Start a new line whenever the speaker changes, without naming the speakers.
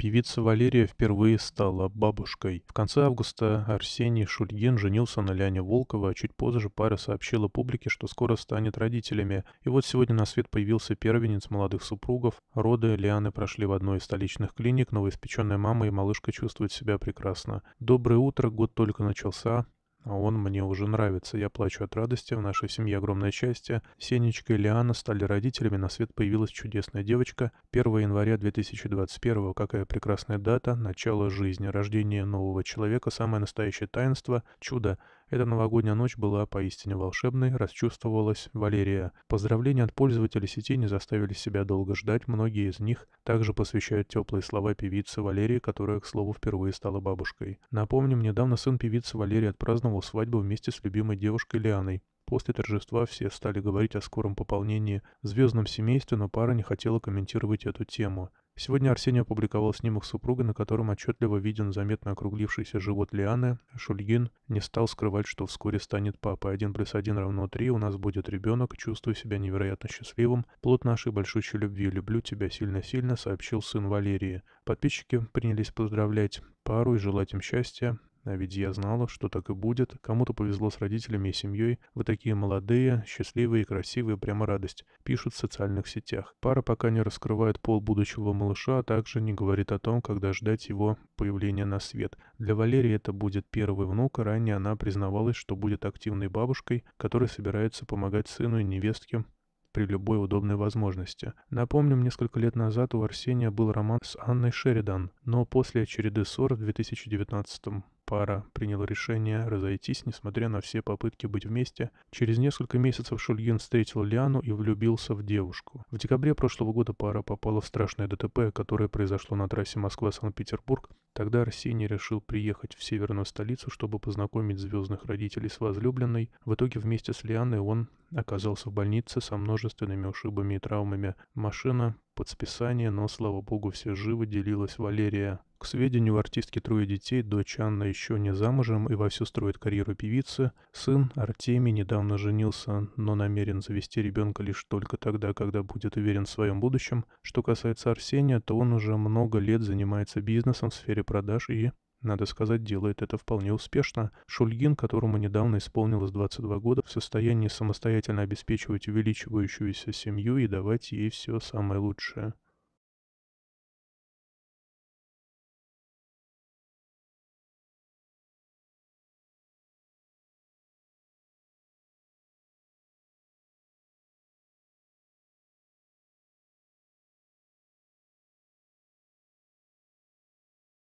Певица Валерия впервые стала бабушкой. В конце августа Арсений Шульгин женился на Ляне Волкова, а чуть позже пара сообщила публике, что скоро станет родителями. И вот сегодня на свет появился первенец молодых супругов. Роды Лианы прошли в одной из столичных клиник, новоиспеченная мама и малышка чувствуют себя прекрасно. Доброе утро, год только начался. А он мне уже нравится, я плачу от радости, в нашей семье огромное счастье. Сенечка и Лиана стали родителями, на свет появилась чудесная девочка. 1 января 2021, какая прекрасная дата, начало жизни, рождение нового человека, самое настоящее таинство, чудо. Эта новогодняя ночь была поистине волшебной, расчувствовалась Валерия. Поздравления от пользователей сети не заставили себя долго ждать, многие из них также посвящают теплые слова певице Валерии, которая, к слову, впервые стала бабушкой. Напомним, недавно сын певицы Валерии отпраздновал свадьбу вместе с любимой девушкой Лианой. После торжества все стали говорить о скором пополнении звездном семействе, но пара не хотела комментировать эту тему. Сегодня Арсений опубликовал снимок супруга, на котором отчетливо виден заметно округлившийся живот Лианы. Шульгин не стал скрывать, что вскоре станет папой. один плюс один равно три у нас будет ребенок, чувствую себя невероятно счастливым. Плод нашей большущей любви, люблю тебя сильно-сильно, сообщил сын Валерии. Подписчики принялись поздравлять пару и желать им счастья. А ведь я знала, что так и будет. Кому-то повезло с родителями и семьей. Вы такие молодые, счастливые и красивые, прямо радость. Пишут в социальных сетях. Пара пока не раскрывает пол будущего малыша, а также не говорит о том, когда ждать его появления на свет. Для Валерии это будет первый внук, а ранее она признавалась, что будет активной бабушкой, которая собирается помогать сыну и невестке при любой удобной возможности. Напомним, несколько лет назад у Арсения был роман с Анной Шеридан, но после череды ссор в 2019 пара приняла решение разойтись, несмотря на все попытки быть вместе. Через несколько месяцев Шульгин встретил Лиану и влюбился в девушку. В декабре прошлого года пара попала в страшное ДТП, которое произошло на трассе Москва-Санкт-Петербург. Тогда Арсений решил приехать в северную столицу, чтобы познакомить звездных родителей с возлюбленной. В итоге вместе с Лианой он оказался в больнице со множественными ушибами и травмами. Машина под списание, но, слава богу, все живы, делилась Валерия. К сведению, у артистки трое детей, дочь Анна еще не замужем и вовсю строит карьеру певицы. Сын Артемий недавно женился, но намерен завести ребенка лишь только тогда, когда будет уверен в своем будущем. Что касается Арсения, то он уже много лет занимается бизнесом в сфере продаж и, надо сказать, делает это вполне успешно. Шульгин, которому недавно исполнилось 22 года, в состоянии самостоятельно обеспечивать увеличивающуюся семью и давать ей все самое лучшее.